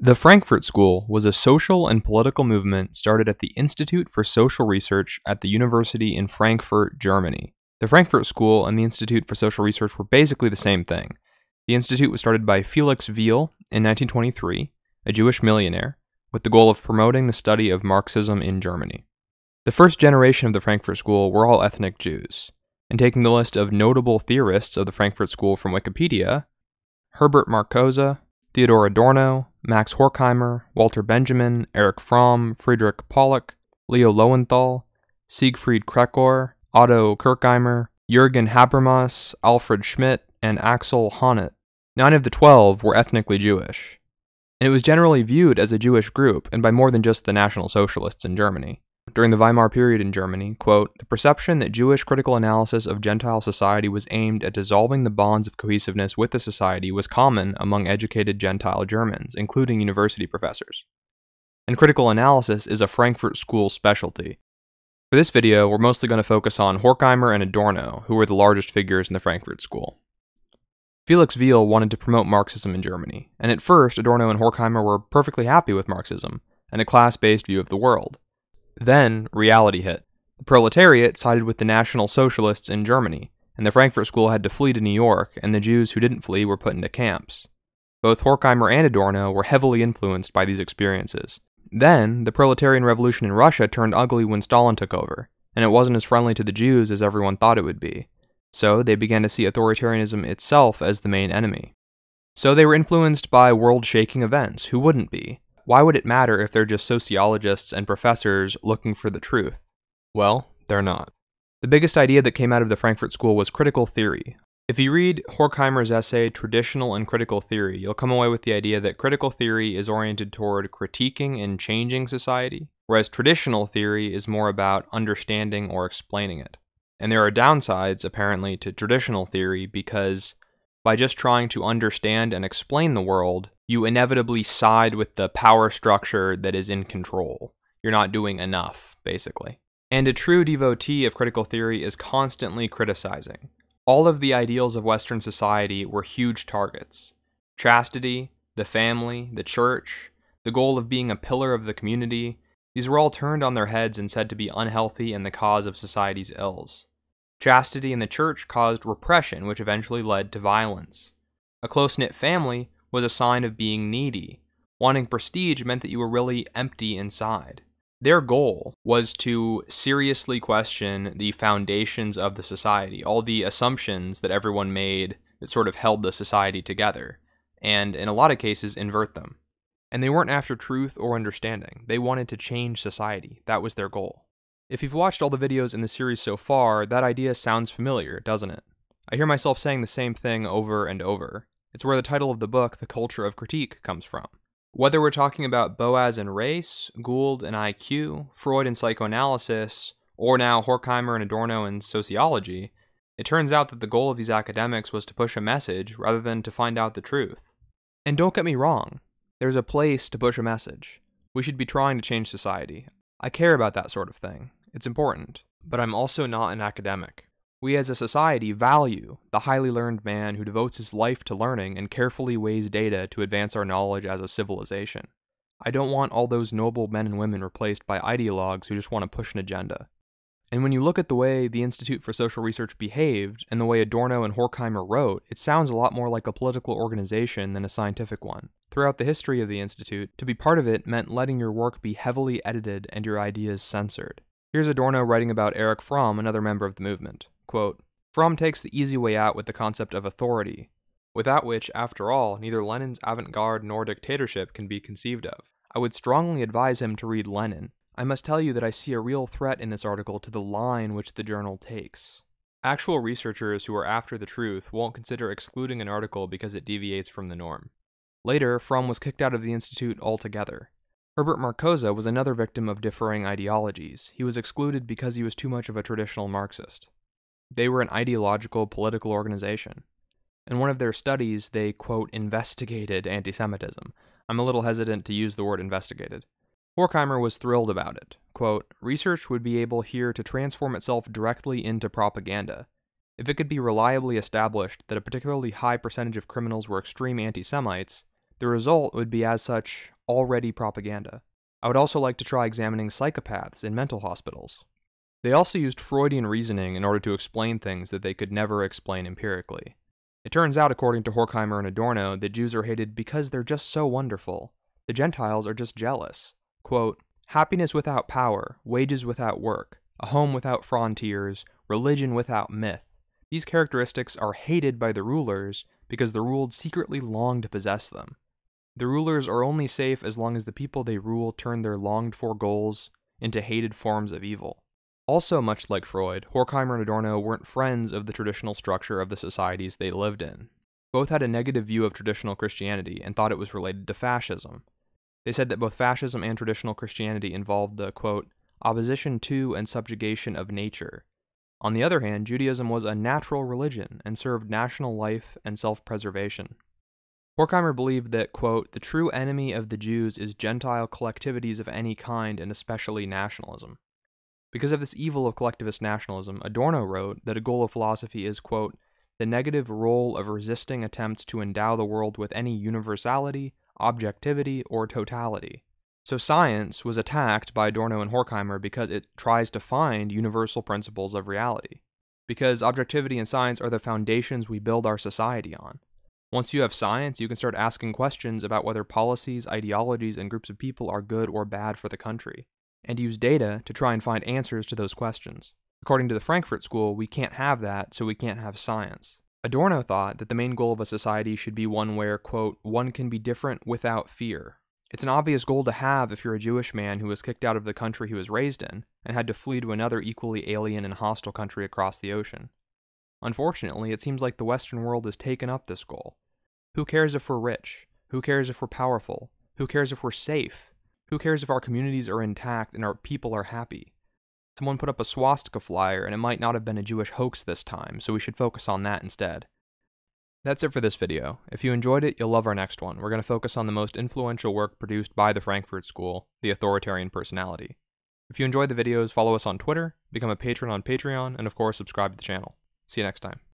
The Frankfurt School was a social and political movement started at the Institute for Social Research at the University in Frankfurt, Germany. The Frankfurt School and the Institute for Social Research were basically the same thing. The institute was started by Felix Weil in 1923, a Jewish millionaire, with the goal of promoting the study of Marxism in Germany. The first generation of the Frankfurt School were all ethnic Jews, and taking the list of notable theorists of the Frankfurt School from Wikipedia, Herbert Marcuse, Theodore Adorno, Max Horkheimer, Walter Benjamin, Eric Fromm, Friedrich Pollock, Leo Lowenthal, Siegfried Krekor, Otto Kirkheimer, Jürgen Habermas, Alfred Schmidt, and Axel Honneth. Nine of the twelve were ethnically Jewish, and it was generally viewed as a Jewish group and by more than just the National Socialists in Germany during the Weimar period in Germany, quote, the perception that Jewish critical analysis of Gentile society was aimed at dissolving the bonds of cohesiveness with the society was common among educated Gentile Germans, including university professors. And critical analysis is a Frankfurt School specialty. For this video, we're mostly going to focus on Horkheimer and Adorno, who were the largest figures in the Frankfurt School. Felix Weil wanted to promote Marxism in Germany, and at first Adorno and Horkheimer were perfectly happy with Marxism and a class-based view of the world. Then reality hit. The proletariat sided with the National Socialists in Germany, and the Frankfurt School had to flee to New York, and the Jews who didn't flee were put into camps. Both Horkheimer and Adorno were heavily influenced by these experiences. Then, the proletarian revolution in Russia turned ugly when Stalin took over, and it wasn't as friendly to the Jews as everyone thought it would be. So, they began to see authoritarianism itself as the main enemy. So, they were influenced by world shaking events, who wouldn't be? Why would it matter if they're just sociologists and professors looking for the truth? Well, they're not. The biggest idea that came out of the Frankfurt School was critical theory. If you read Horkheimer's essay, Traditional and Critical Theory, you'll come away with the idea that critical theory is oriented toward critiquing and changing society, whereas traditional theory is more about understanding or explaining it. And there are downsides, apparently, to traditional theory because by just trying to understand and explain the world, you inevitably side with the power structure that is in control. You're not doing enough, basically. And a true devotee of critical theory is constantly criticizing. All of the ideals of Western society were huge targets chastity, the family, the church, the goal of being a pillar of the community. These were all turned on their heads and said to be unhealthy and the cause of society's ills. Chastity in the church caused repression, which eventually led to violence. A close knit family was a sign of being needy. Wanting prestige meant that you were really empty inside. Their goal was to seriously question the foundations of the society, all the assumptions that everyone made that sort of held the society together, and in a lot of cases, invert them. And they weren't after truth or understanding. They wanted to change society. That was their goal. If you've watched all the videos in the series so far, that idea sounds familiar, doesn't it? I hear myself saying the same thing over and over. It's where the title of the book, The Culture of Critique, comes from. Whether we're talking about Boas and race, Gould and IQ, Freud and psychoanalysis, or now Horkheimer and Adorno and sociology, it turns out that the goal of these academics was to push a message rather than to find out the truth. And don't get me wrong, there's a place to push a message. We should be trying to change society. I care about that sort of thing. It's important. But I'm also not an academic. We as a society value the highly learned man who devotes his life to learning and carefully weighs data to advance our knowledge as a civilization. I don't want all those noble men and women replaced by ideologues who just want to push an agenda. And when you look at the way the Institute for Social Research behaved and the way Adorno and Horkheimer wrote, it sounds a lot more like a political organization than a scientific one. Throughout the history of the Institute, to be part of it meant letting your work be heavily edited and your ideas censored. Here's Adorno writing about Eric Fromm, another member of the movement. Quote, Fromm takes the easy way out with the concept of authority, without which, after all, neither Lenin's avant garde nor dictatorship can be conceived of. I would strongly advise him to read Lenin. I must tell you that I see a real threat in this article to the line which the journal takes. Actual researchers who are after the truth won't consider excluding an article because it deviates from the norm. Later, Fromm was kicked out of the Institute altogether. Herbert Marcuse was another victim of differing ideologies. He was excluded because he was too much of a traditional Marxist. They were an ideological political organization. In one of their studies, they, quote, investigated anti Semitism. I'm a little hesitant to use the word investigated. Horkheimer was thrilled about it. Quote, Research would be able here to transform itself directly into propaganda. If it could be reliably established that a particularly high percentage of criminals were extreme anti Semites, the result would be, as such, already propaganda. I would also like to try examining psychopaths in mental hospitals. They also used Freudian reasoning in order to explain things that they could never explain empirically. It turns out, according to Horkheimer and Adorno, that Jews are hated because they're just so wonderful. The Gentiles are just jealous. Quote, Happiness without power, wages without work, a home without frontiers, religion without myth. These characteristics are hated by the rulers because the ruled secretly long to possess them. The rulers are only safe as long as the people they rule turn their longed for goals into hated forms of evil. Also, much like Freud, Horkheimer and Adorno weren't friends of the traditional structure of the societies they lived in. Both had a negative view of traditional Christianity and thought it was related to fascism. They said that both fascism and traditional Christianity involved the, quote, opposition to and subjugation of nature. On the other hand, Judaism was a natural religion and served national life and self preservation. Horkheimer believed that, quote, the true enemy of the Jews is Gentile collectivities of any kind and especially nationalism. Because of this evil of collectivist nationalism, Adorno wrote that a goal of philosophy is, quote, the negative role of resisting attempts to endow the world with any universality, objectivity, or totality. So science was attacked by Adorno and Horkheimer because it tries to find universal principles of reality. Because objectivity and science are the foundations we build our society on. Once you have science, you can start asking questions about whether policies, ideologies, and groups of people are good or bad for the country and use data to try and find answers to those questions. According to the Frankfurt School, we can't have that, so we can't have science. Adorno thought that the main goal of a society should be one where, quote, one can be different without fear. It's an obvious goal to have if you're a Jewish man who was kicked out of the country he was raised in and had to flee to another equally alien and hostile country across the ocean. Unfortunately, it seems like the Western world has taken up this goal. Who cares if we're rich? Who cares if we're powerful? Who cares if we're safe? Who cares if our communities are intact and our people are happy? Someone put up a swastika flyer and it might not have been a Jewish hoax this time, so we should focus on that instead. That's it for this video. If you enjoyed it, you'll love our next one. We're going to focus on the most influential work produced by the Frankfurt School, The Authoritarian Personality. If you enjoyed the videos, follow us on Twitter, become a patron on Patreon, and of course, subscribe to the channel. See you next time.